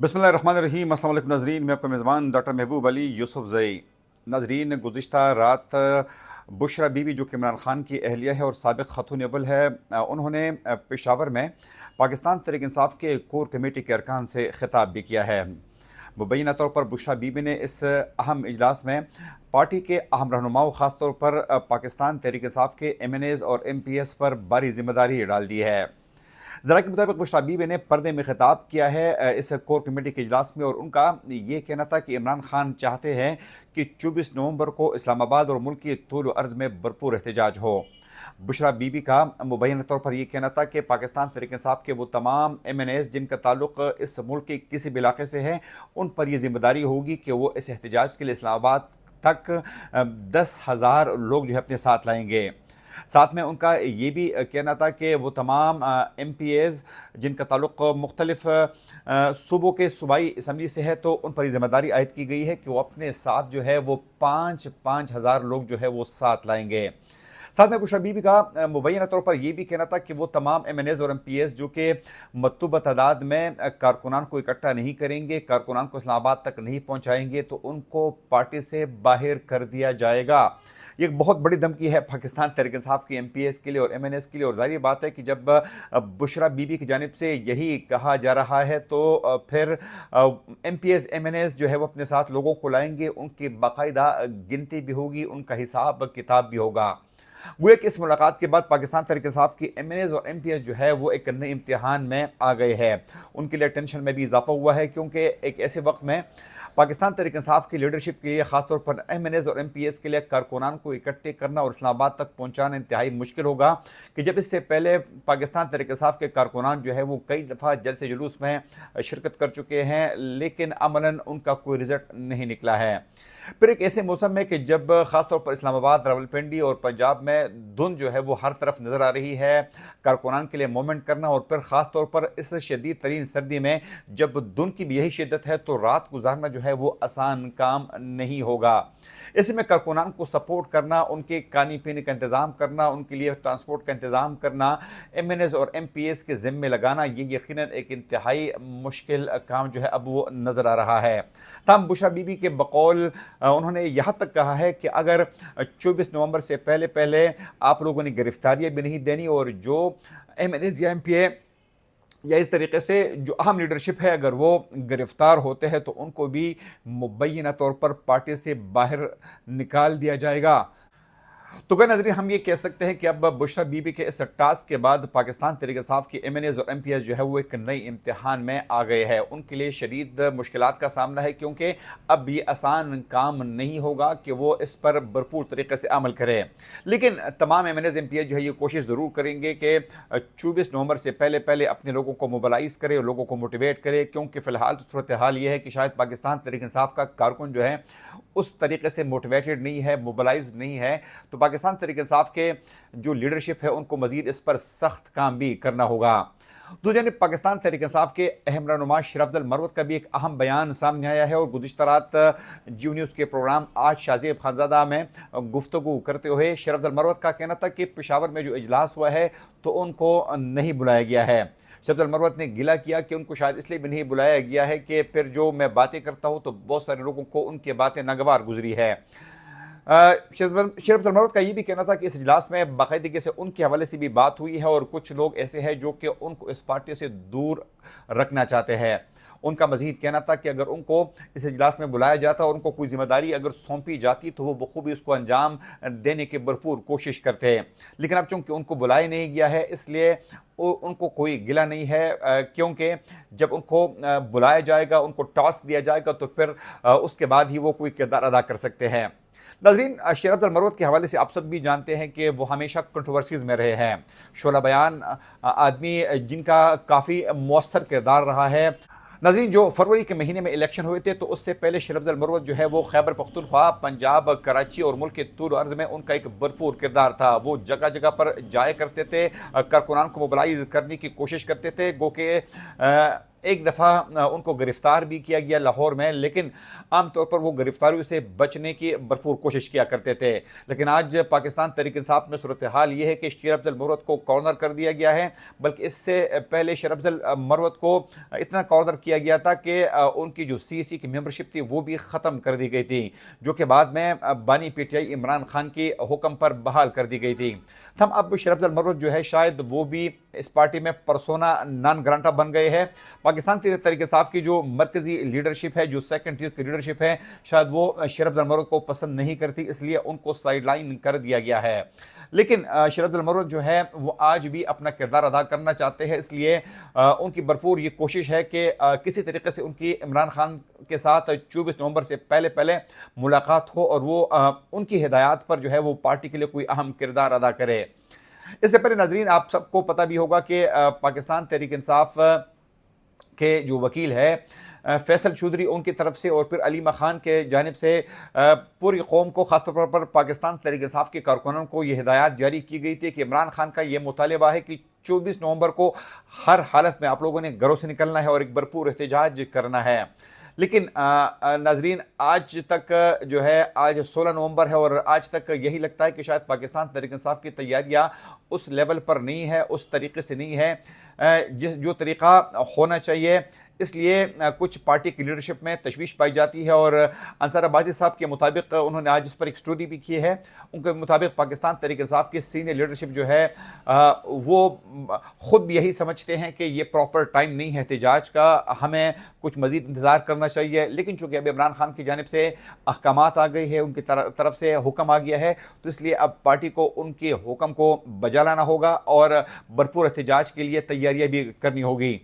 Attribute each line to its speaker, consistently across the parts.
Speaker 1: बसमीम असल नाजरीन मैं आपका मेज़बान डॉक्टर महबूब अली यूसुफ जई नाजरीन गुज्त रात बुशरा बीबी जो कि इमरान खान की अहलिया है और सबक खातून अबल है उन्होंने पेशावर में पाकिस्तान तरीक इंसाफ के कोर कमेटी के अरकान से खिताब भी किया है मुबैना तौर पर बुशरा बीबी ने इस अहम इजलास में पार्टी के अहम रहनुमाओं ख़ासतौर पर पाकिस्तान तहरीक इंसाफ के एम एन एज़ और एम पी एस पर भारी जिम्मेदारी डाल दी है जरा के मुताबिक बुश बीबी ने पर्दे में खिताब किया है इस कोर कमेटी के इजलास में और उनका ये कहना था कि इमरान खान चाहते हैं कि चौबीस नवंबर को इस्लामाबाद और मुल्क के तोल अर्ज में भरपूर एहतजाज हो बुशरा बीबी का मुबैन तौर पर यह कहना था कि पाकिस्तान तरीक साहब के वो तमाम एम एन एस जिनका ताल्लुक इस मुल्क के किसी भी इलाके से है उन पर यह जिम्मेदारी होगी कि वो इस एहतजाज के लिए इस्लामाबाद तक दस हज़ार लोग जो है अपने साथ लाएंगे साथ में उनका ये भी कहना था कि वो तमाम एम पी एज़ जिनका ताल्लुक मुख्तलिफ सूबों के सूबाई इसम्बली से है तो उन पर ज़िम्मेदारी आयद की गई है कि वो अपने साथ जो है वो पाँच पाँच हज़ार लोग जो है वो साथ लाएंगे साथ में कुछ भी का मुबैना तौर पर यह भी कहना था कि वो तमाम एम एन एज़ और एम पी एस जो कि मतलूबा तादाद में कारकुनान को इकट्ठा नहीं करेंगे कारकुनान को इस्लामाबाद तक नहीं पहुँचाएंगे तो उनको पार्टी से बाहर कर दिया जाएगा ये बहुत बड़ी धमकी है पाकिस्तान तहरिक इंसाफ की एम के लिए और एम के लिए और जाहिर बात है कि जब बुशरा बीबी की जानब से यही कहा जा रहा है तो फिर M P S M N S जो है वो अपने साथ लोगों को लाएंगे उनकी बाकायदा गिनती भी होगी उनका हिसाब किताब भी होगा वो एक इस मुलाकात के बाद पाकिस्तान तरीक इंसाफ की एम और एम जो है वो एक नए इम्तहान में आ गए हैं उनके लिए टेंशन में भी इजाफा हुआ है क्योंकि एक ऐसे वक्त में पाकिस्तान तरीक इंसाफ की लीडरशिप के लिए खासतौर पर एम एन एस और एम पी एस के लिए कारकुनान को इकट्ठे करना और इस्लामाबाद तक पहुँचाना इंतहाई मुश्किल होगा कि जब इससे पहले पाकिस्तान तरीक इंसाफ के कारकुनान जो है वो कई दफ़ा जलसे जुलूस में शिरकत कर चुके हैं लेकिन अमला उनका कोई रिजल्ट नहीं निकला है फिर एक ऐसे मौसम में कि जब खासतौर पर इस्लामाबाद रावलपिंडी और पंजाब में धुंध जो है वो हर तरफ नज़र आ रही है कारकुनान के लिए मोमेंट करना और फिर ख़ासतौर पर इस शदीद तरीन सर्दी में जब धुंध की भी यही शिदत है तो रात गुजारना जो है वो आसान काम नहीं होगा इसमें कारकुनान को सपोर्ट करना उनके खाने पीने का इंतज़ाम करना उनके लिए ट्रांसपोर्ट का इंतज़ाम करना एम और एम के ज़िम्मे लगाना ये यकीन एक इंतहाई मुश्किल काम जो है अब वो नज़र आ रहा है तमाम बुशा बीबी के बकौल उन्होंने यहाँ तक कहा है कि अगर चौबीस नवंबर से पहले पहले आप लोगों ने गिरफ्तारियाँ भी नहीं देनी और जो एम एन एस या एम पी ए या इस तरीके से जो अहम लीडरशिप है अगर वो गिरफ्तार होते हैं तो उनको भी मुबैना तौर पर पार्टी से बाहर निकाल दिया जाएगा तो गए नजरिए हम ये कह सकते हैं कि अब बुशरा बीबी के इस टास्क के बाद पाकिस्तान तरीके साफ के एम एन एज और एम पी एस जो है वो एक नई इम्तहान में आ गए हैं उनके लिए शदीद मुश्किल का सामना है क्योंकि अब ये आसान काम नहीं होगा कि वो इस पर भरपूर तरीके से अमल करें लेकिन तमाम M N As M P S जो है ये कोशिश ज़रूर करेंगे कि चौबीस नवंबर से पहले पहले अपने लोगों को मोबालाइज करें लोगों को मोटिवेट करें क्योंकि फ़िलहाल तो सूरत हाल ये है कि शायद पाकिस्तान तरीक साफ़ का कारकुन जो है उस तरीके से मोटिवेटेड नहीं है मोबलाइज नहीं है तो तो पाकिस्तान तरीके इंसाफ के जो लीडरशिप है उनको मजीद इस पर सख्त काम भी करना होगा दूसरी जानब पाकिस्तान तहरीक इंसाफ के अहम रनुमा शरफल मरवत का भी एक अहम बयान सामने आया है और गुजशत रात जी न्यूज़ के प्रोग्राम आज शाजिब खानजादा में गुफ्तु करते हुए शरफल मरवत का कहना था कि पेशावर में जो इजलास हुआ है तो उनको नहीं बुलाया गया है शरफल मरवत ने गिला किया कि उनको शायद इसलिए भी नहीं बुलाया गया है कि फिर जो मैं बातें करता हूँ तो बहुत सारे लोगों को उनकी बातें नागवार गुजरी है शरफ तलमरत का ये भी कहना था कि इस इजलास में बाकायदगी से उनके हवाले से भी बात हुई है और कुछ लोग ऐसे हैं जो कि उनको इस पार्टी से दूर रखना चाहते हैं उनका मजीद कहना था कि अगर उनको इस इजलास में बुलाया जाता और उनको कोई जिम्मेदारी अगर सौंपी जाती तो वो बखूबी उसको अंजाम देने की भरपूर कोशिश करते हैं लेकिन अब चूँकि उनको बुलाया नहीं गया है इसलिए उनको कोई गिला नहीं है क्योंकि जब उनको बुलाया जाएगा उनको टॉस दिया जाएगा तो फिर उसके बाद ही वो कोई किरदार अदा कर सकते हैं नाजरीन शरत अलमरवत के हवाले से आप सब भी जानते हैं कि वो हमेशा कंट्रोवर्सीज़ में रहे हैं शोला बयान आदमी जिनका काफ़ी मौसर किरदार रहा है नजरीन जो फरवरी के महीने में इलेक्शन हुए थे तो उससे पहले शरफ मरवत जो है वो खैबर पख्तनख्वा पंजाब कराची और मुल्क के तूर अर्ज में उनका एक भरपूर किरदार था वो जगह जगह पर जाया करते थे कारकुनान को मोबलाइज करने की कोशिश करते थे गो के एक दफ़ा उनको गिरफ़्तार भी किया गया लाहौर में लेकिन आमतौर पर वो गिरफ़्तारी से बचने की भरपूर कोशिश किया करते थे लेकिन आज पाकिस्तान तरीक इंसाफ में सूरत हाल ये है कि शेर अफजल मरवत को कॉर्नर कर दिया गया है बल्कि इससे पहले शेर अफजल मरवत को इतना कॉर्नर किया गया था कि उनकी जो सी सी की मेम्बरशिप थी वो भी ख़त्म कर दी गई थी जो कि बाद में बानी P T I Imran Khan के हुक्म पर बहाल कर दी गई थी हम अब शेर अफजल मरवत जो है शायद वो भी इस पार्टी में परसोना नान ग्रांटा बन गए हैं पाकिस्तान तरीके साफ की जो मरकजी लीडरशिप है जो सेकेंड टीयर की लीडरशिप है शायद वो शरद अलमरद को पसंद नहीं करती इसलिए उनको साइडलाइन कर दिया गया है लेकिन शरद अलमरद जो है वो आज भी अपना किरदार अदा करना चाहते हैं इसलिए उनकी भरपूर ये कोशिश है कि किसी तरीके से उनकी इमरान खान के साथ चौबीस नवंबर से पहले पहले मुलाकात हो और वो उनकी हिदायत पर जो है वो पार्टी के लिए कोई अहम किरदार अदा करे इससे पहले नजरीन आप सबको पता भी होगा कि पाकिस्तान तहरीक इंसाफ़ के जो वकील है फैसल चौधरी उनकी तरफ से और फिर अली खान के जानब से पूरी कौम को खासतौर पर, पर पाकिस्तान तहरीक इंसाफ के कारकुनों को ये हदायत जारी की गई थी कि इमरान खान का ये मुतालबा है कि 24 नवंबर को हर हालत में आप लोगों ने घरों से निकलना है और एक भरपूर एहतजाज करना है लेकिन नाजरीन आज तक जो है आज 16 नवंबर है और आज तक यही लगता है कि शायद पाकिस्तान तहरीक इंसाफ की तैयारियाँ उस लेवल पर नहीं है उस तरीके से नहीं है जिस जो तरीका होना चाहिए इसलिए कुछ पार्टी की लीडरशिप में तशवीश पाई जाती है और अंसार अबाजी साहब के मुताबिक उन्होंने आज इस पर एक स्टोरी भी की है उनके मुताबिक पाकिस्तान तरीके साहब की सीनियर लीडरशिप जो है वो ख़ुद भी यही समझते हैं कि ये प्रॉपर टाइम नहीं है एहतजाज का हमें कुछ मज़ीद इंतज़ार करना चाहिए लेकिन चूँकि अब इमरान खान की जानब से अहकाम आ गई है उनकी तरफ से हुक्म आ गया है तो इसलिए अब पार्टी को उनके हुक्म को बजा लाना होगा और भरपूर एहतजाज के लिए तैयारियाँ भी करनी होगी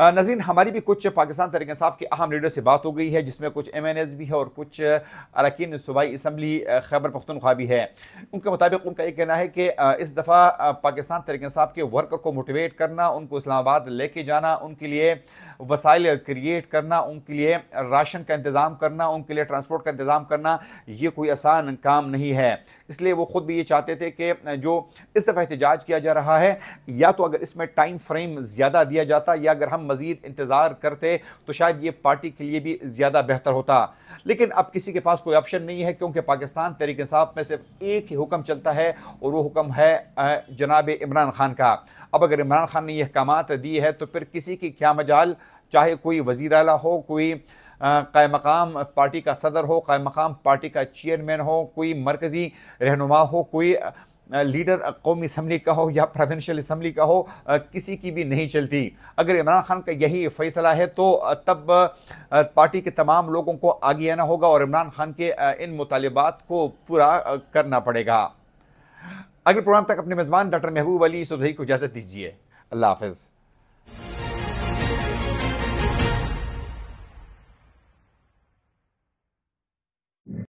Speaker 1: नजीन हमारी भी कुछ पाकिस्तान तरीक इंसाफ के अहम लीडर से बात हो गई है जिसमें कुछ एम एन एस भी है और कुछ अरकान सूबाई इसम्बली खैबर पख्तनख्वा भी है उनके मुताबिक उनका यह कहना है कि इस दफ़ा पाकिस्तान तरीक इंसाफ के वर्कर को मोटिवेट करना उनको इस्लामाबाद लेके जाना उनके लिए वसाइल क्रिएट करना उनके लिए राशन का इंतज़ाम करना उनके लिए ट्रांसपोर्ट का इंतज़ाम करना ये कोई आसान काम नहीं है इसलिए वो ख़ुद भी ये चाहते थे कि जो इस दफ़ा एहतजाज किया जा रहा है या तो अगर इसमें टाइम फ्रेम ज़्यादा दिया जाता या अगर हम हम मज़ीद इंतज़ार करते तो शायद ये पार्टी के लिए भी ज़्यादा बेहतर होता लेकिन अब किसी के पास कोई ऑप्शन नहीं है क्योंकि पाकिस्तान तहरीक इंसाफ में सिर्फ एक ही हुक्म चलता है और वो हुक्म है जनाब इमरान खान का अब अगर इमरान खान ने यह अहकाम दिए है तो फिर किसी की क्या मजाल चाहे कोई वजीर अला हो कोई कय मकाम पार्टी का सदर हो कय मकाम पार्टी का चेयरमैन हो कोई मरकज़ी रहनुमा हो कोई लीडर कौमी इसम्बली का हो या प्रोविंशियल इसम्बली का हो किसी की भी नहीं चलती अगर इमरान खान का यही फैसला है तो तब पार्टी के तमाम लोगों को आगे आना होगा और इमरान खान के इन मुतालबात को पूरा करना पड़ेगा अगले प्रोग्राम तक अपने मेज़बान डॉक्टर महबूब अली सुधई को इजाज़त दीजिए अल्लाह हाफिज़